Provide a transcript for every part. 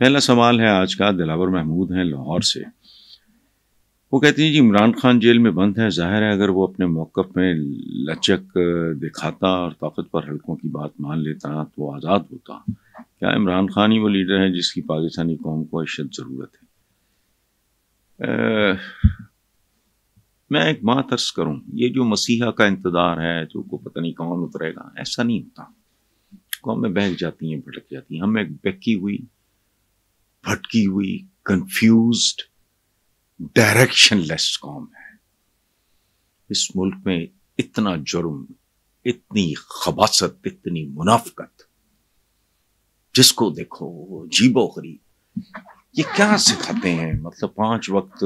पहला सवाल है आज का दिलावर महमूद हैं लाहौर से वो कहती हैं जी इमरान खान जेल में बंद है जाहिर है अगर वो अपने मौक़ में लचक दिखाता और ताकत पर हल्कों की बात मान लेता तो वो आज़ाद होता क्या इमरान खान ही वो लीडर है जिसकी पाकिस्तानी कौम को अशद ज़रूरत है आ, मैं एक बात अर्ज करूँ ये जो मसीहा का इंतज़ार है जो को पता नहीं कौन उतरेगा ऐसा नहीं होता कौमें बहक जाती हैं भटक जाती हैं हमें एक बहकी हुई भटकी हुई कंफ्यूज डायरेक्शनलेस कौम है इस मुल्क में इतना जुर्म इतनी खबासत इतनी मुनाफकत जिसको देखो जीबो गरीब ये क्या सिखाते हैं मतलब पांच वक्त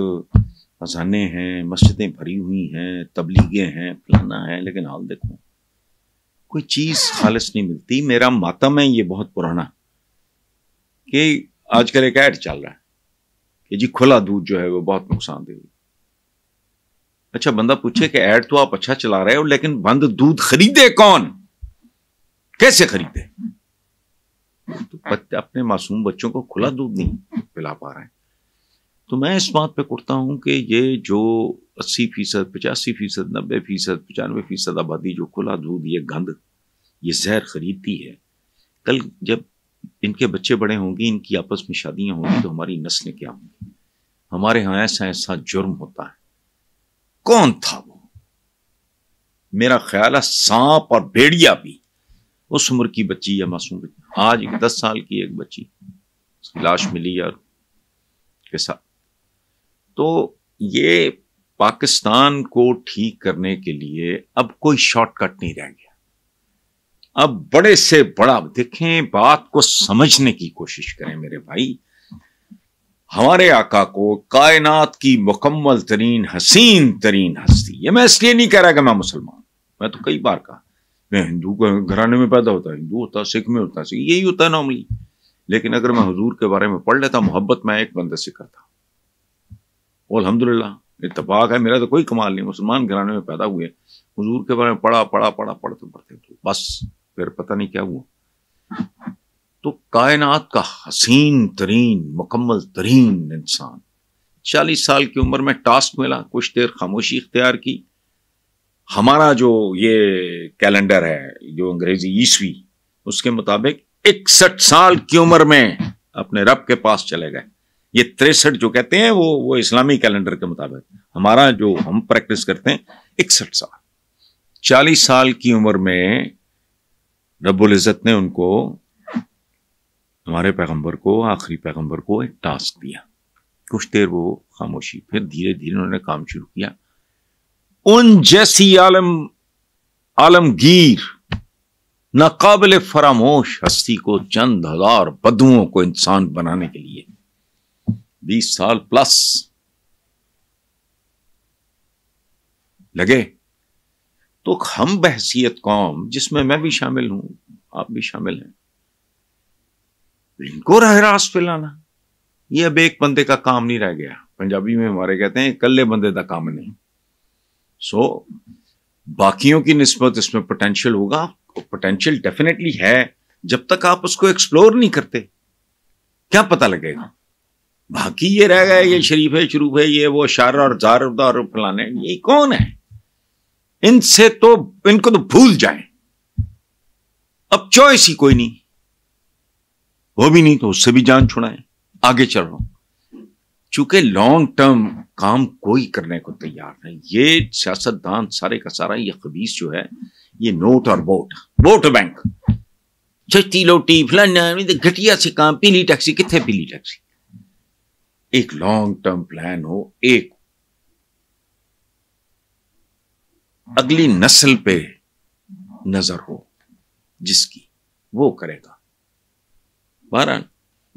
अजाने हैं मस्जिदें भरी हुई हैं तबलीगे हैं फलाना है लेकिन हाल देखो कोई चीज़ खालस नहीं मिलती मेरा मातम है ये बहुत पुराना कि आजकल एक ऐड चल रहा है कि जी खुला दूध जो है वो बहुत नुकसान देगी अच्छा बंदा पूछे कि ऐड तो आप अच्छा चला रहे हो लेकिन बंद दूध खरीदे कौन कैसे खरीदे तो अपने मासूम बच्चों को खुला दूध नहीं पिला पा रहे हैं तो मैं इस बात पे कुटता हूं कि ये जो अस्सी फीसद पचासी फीसद नब्बे फीसद पचानवे फीसद आबादी जो खुला दूध ये गंद ये जहर खरीदती है कल जब इनके बच्चे बड़े होंगे इनकी आपस में शादियां होंगी तो हमारी नस्लें क्या होंगी हमारे यहां ऐसा ऐसा जुर्म होता है कौन था वो मेरा ख्याल है सांप और भेड़िया भी उस उम्र की बच्ची या मासूम बच्ची आज एक दस साल की एक बच्ची लाश मिली यार के साथ तो ये पाकिस्तान को ठीक करने के लिए अब कोई शॉर्टकट नहीं रह गया अब बड़े से बड़ा देखें बात को समझने की कोशिश करें मेरे भाई हमारे आका को कायनात की मुकम्मल तरीन हसीन तरीन हस्ती ये मैं इसलिए नहीं कह रहा कि मैं मुसलमान मैं तो कई बार कहा मैं हिंदू घराने में पैदा होता हिंदू होता सिख में होता सिख यही होता है नॉर्मली लेकिन अगर मैं हजूर के बारे में पढ़ लेता मोहब्बत मैं एक बंदे से करता और अलहमदिल्ला इतफाक है मेरा तो कोई कमाल नहीं मुसलमान घराने में पैदा हुए हजूर के बारे में पढ़ा पढ़ा पढ़ा पढ़ते पढ़ते बस फिर पता नहीं क्या हुआ तो कायनात का हसीन तरीन मुकम्मल तरीन इंसान चालीस साल की उम्र में टास्क मिला कुछ देर खामोशी इख्तियार की हमारा जो ये कैलेंडर है जो अंग्रेजी ईसवी उसके मुताबिक इकसठ साल की उम्र में अपने रब के पास चले गए ये तिरसठ जो कहते हैं वो वो इस्लामी कैलेंडर के मुताबिक हमारा जो हम प्रैक्टिस करते हैं इकसठ साल चालीस साल की उम्र में रब्बुल इज़्ज़त ने उनको हमारे पैगंबर को आखिरी पैगंबर को एक टास्क दिया कुछ देर वो खामोशी फिर धीरे धीरे उन्होंने काम शुरू किया उन जैसी आलम आलमगीर नाकबिल फरामोश हस्ती को चंद हजार बदुओं को इंसान बनाने के लिए बीस साल प्लस लगे तो हम बहसीत कौम जिसमें मैं भी शामिल हूं आप भी शामिल हैं इनको रह रास फैलाना ये अब एक बंदे का काम नहीं रह गया पंजाबी में हमारे कहते हैं कल्ले बंदे का काम नहीं सो बाकियों की नस्बत इसमें पोटेंशियल होगा पोटेंशियल डेफिनेटली है जब तक आप उसको एक्सप्लोर नहीं करते क्या पता लगेगा बाकी ये रह गए ये शरीफ है शरूफ है ये वो शार और जार और फलाने ये कौन है इनसे तो इनको तो भूल जाए अब चॉइस ही कोई नहीं वो भी नहीं तो उससे भी जान छुड़ाए आगे चल रहा चूंकि लॉन्ग टर्म काम कोई करने को तैयार नहीं ये सियासतदान सारे का सारा ये खबीस जो है ये नोट और वोट वोट बैंक छठी लोटी फलानी घटिया से काम पीली टैक्सी कितने पीली टैक्सी एक लॉन्ग टर्म प्लान हो एक अगली नस्ल पे नजर हो जिसकी वो करेगा बहरहाल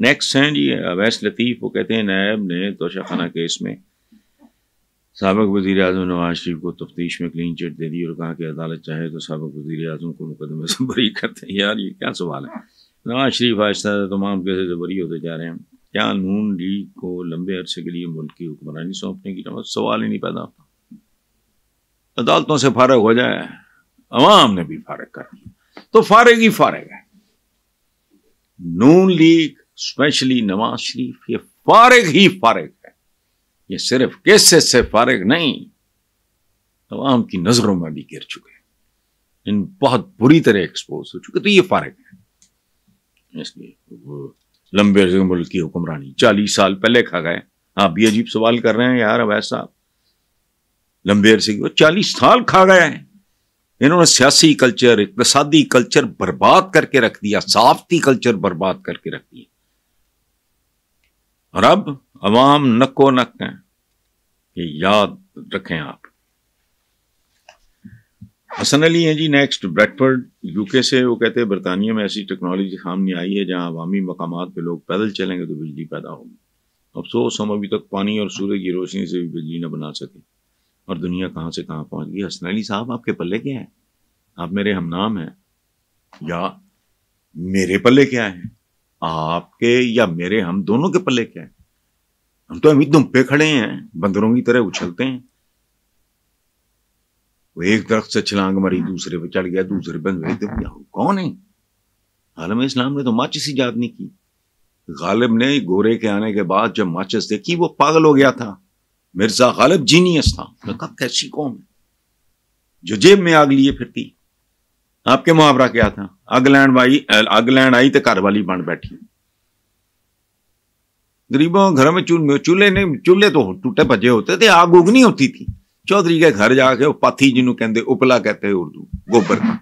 नेक्स्ट हैं जी अवैस लतीफ़ वो कहते हैं नायब ने तोशाखाना केस में सबक वजी अजम नवाज शरीफ को तफ्तीश में क्लीन चिट दे दी और कहा कि अदालत चाहे तो सबक वजी अजम को मुकदमे से बरी करते हैं यार ये क्या सवाल है नवाज शरीफ आहिस्ता तमाम केसे से बरी होते जा रहे हैं क्या नून लीग को लंबे अरसे के लिए मुल्क की हुक्मरानी सौंपने की सवाल ही नहीं पैदा होता अदालतों से फारग हो जाए अवाम ने भी फारग कर तो फारग ही फारग है नून लीग स्पेशली नवाज शरीफ ये फारग ही फारग है ये सिर्फ केसेस से फारग नहीं अवाम की नजरों में भी गिर चुके इन बहुत बुरी तरह एक्सपोज हो चुके तो ये फारग है इसलिए वो लंबे मुल्क की हुक्मरानी चालीस साल पहले खा गए आप भी अजीब सवाल कर रहे हैं यार अवैध साहब लंबे अरसे की चालीस साल खा गए हैं इन्होंने सियासी कल्चर इकतसादी कल्चर बर्बाद करके रख दिया साफ्ती कल्चर बर्बाद करके रख दिया और अब अवाम नको नक है ये याद रखें आप हसन अली हैं जी नेक्स्ट ब्रेडफर्ड यूके से वो कहते हैं बरतानिया में ऐसी टेक्नोलॉजी सामने आई है जहां अवामी मकाम पे लोग पैदल चलेंगे तो बिजली पैदा होगी अफसोस हम अभी तक पानी और सूर्य की रोशनी से भी बिजली न बना सके और दुनिया कहाँ से कहाँ पहुँच गई हसन अली साहब आपके पल्ले क्या है आप मेरे हम नाम हैं या मेरे पल्ले क्या है आपके या मेरे हम दोनों के पल्ले क्या है हम तो अभी पे खड़े हैं बंदरों की तरह उछलते हैं वो एक दरख्त से छलांग मरी दूसरे पे चढ़ गया दूसरे पे गए तो कौन है आलम इस्लाम ने तो माचिस ही याद नहीं की गालिब ने गोरे के आने के बाद जब माचिस देखी वो पागल हो गया था مرزا غالب جینیس تھا میں کہا کیسی قوم ہے جو جیب میں آگ لیے پھرتی آپ کے محاورہ کیا تھا اگ لینڈ اگ لینڈ آئی تو گھر والی بن بیٹھی غریبوں گھر میں چولے نہیں چولے تو ٹوٹے بجے ہوتے تھے آگ اگ نہیں ہوتی تھی چودھری کے گھر جا کے وہ پاتھی جنہوں کہندے اپلا کہتے ہیں اردو گوبر کا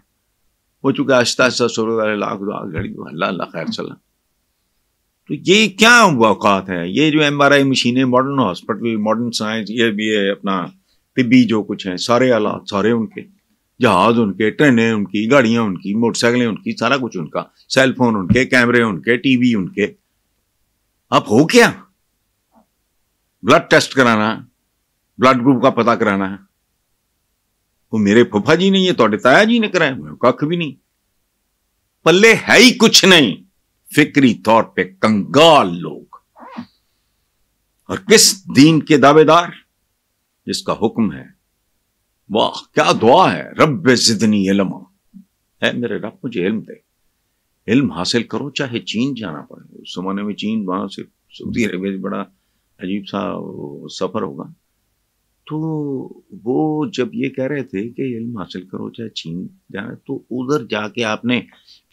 ہو چکا آہستہ آہستہ سورو والے لاکھ دعا گھڑی اللہ اللہ خیر چلا तो ये क्या अवकात है ये जो एम आर आई मशीनें मॉडर्न हॉस्पिटल मॉडर्न साइंस ये भी है अपना तिब्बी जो कुछ है सारे आला सारे उनके जहाज उनके ट्रेनें उनकी गाड़ियाँ उनकी मोटरसाइकिलें उनकी सारा कुछ उनका सेल फोन उनके कैमरे उनके टीवी उनके आप हो क्या ब्लड टेस्ट कराना ब्लड ग्रुप का पता कराना है वो मेरे फुफा जी ने ये तोड़े ताया जी ने कराया कख भी नहीं पल्ले है ही कुछ नहीं फिक्री तौर पे कंगाल लोग और किस दीन के दावेदार जिसका हुक्म है वाह क्या दुआ है रब जिदनी इलमा है मेरे रब मुझे इल्म दे इल्म हासिल करो चाहे चीन जाना पड़े उस जमाने में चीन वहां से सऊदी अरेबिया बड़ा अजीब सा सफर होगा तो वो जब ये कह रहे थे कि इल्म हासिल करो चाहे चीन जाए तो उधर जाके आपने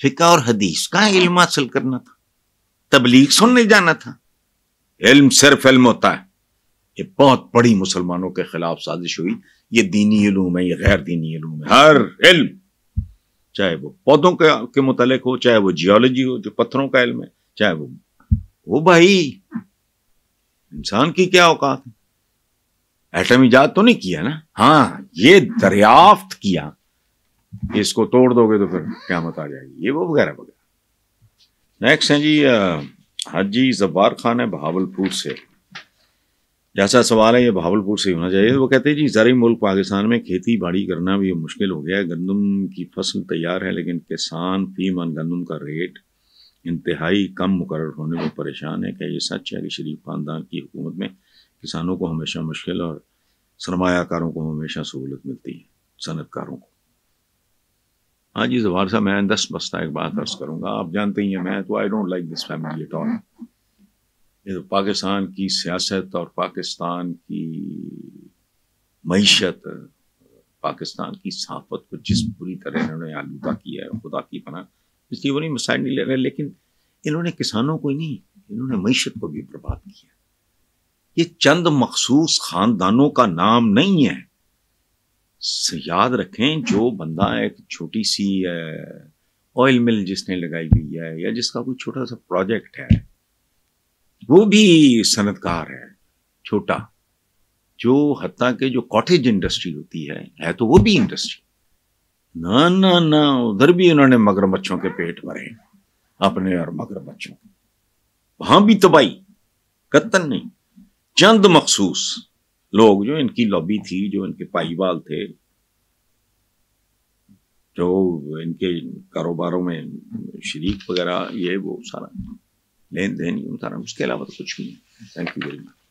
फिका और हदीस का इल्म हासिल करना था तबलीग सुनने जाना था इल्म सिर्फ इल्म होता है ये बहुत बड़ी मुसलमानों के खिलाफ साजिश हुई ये दीनी इलूम है ये गैर दीनी इलूम है हर इल्म चाहे वो पौधों के, के मुतालिक हो चाहे वो जियोलॉजी हो जो पत्थरों का इल्म है चाहे वो वो भाई इंसान की क्या औकात है एटम ईजाद तो नहीं किया ना हाँ ये दरियाफ्त किया इसको तोड़ दोगे तो फिर क्या मत आ जाएगी ये वो वगैरह वगैरह नेक्स्ट है जी हाजी जब्बार खान है बहावलपुर से जैसा सवाल है ये बहावलपुर से होना चाहिए वो कहते हैं जी जरिए मुल्क पाकिस्तान में खेती बाड़ी करना भी मुश्किल हो गया है गंदम की फसल तैयार है लेकिन किसान फी मन गंदम का रेट इंतहाई कम मुकर होने में परेशान है क्या ये सच है कि शरीफ खानदान की हुकूमत में किसानों को हमेशा मुश्किल और सरमायाकारों को हमेशा सहूलत मिलती है सनतकारों को हाँ जी जवाहर साहब मैं दस बस्ता एक बात अर्ज करूँगा आप जानते ही हैं मैं तो I don't like this family at all ये तो पाकिस्तान की सियासत और पाकिस्तान की मीशत पाकिस्तान की सहाफत को जिस बुरी तरह इन्होंने आलूदा किया है खुदा की बना इसलिए वो नहीं मसाइल नहीं ले रहे लेकिन इन्होंने किसानों को ही नहीं इन्होंने मीशत को भी बर्बाद किया ये चंद मखसूस खानदानों का नाम नहीं है याद रखें जो बंदा एक छोटी सी ऑयल मिल जिसने लगाई हुई है या जिसका कोई छोटा सा प्रोजेक्ट है वो भी सनतकार है छोटा जो हती के जो कॉटेज इंडस्ट्री होती है है तो वो भी इंडस्ट्री ना ना ना उधर भी उन्होंने मगरमच्छों के पेट भरे अपने और मगरमच्छों वहां भी तबाही कत्तन नहीं चंद मखसूस लोग जो इनकी लॉबी थी जो इनके पाईवाल थे जो इनके कारोबारों में शरीक वगैरह ये वो सारा लेन देन सारा उसके अलावा तो कुछ भी नहीं थैंक यू वेरी मच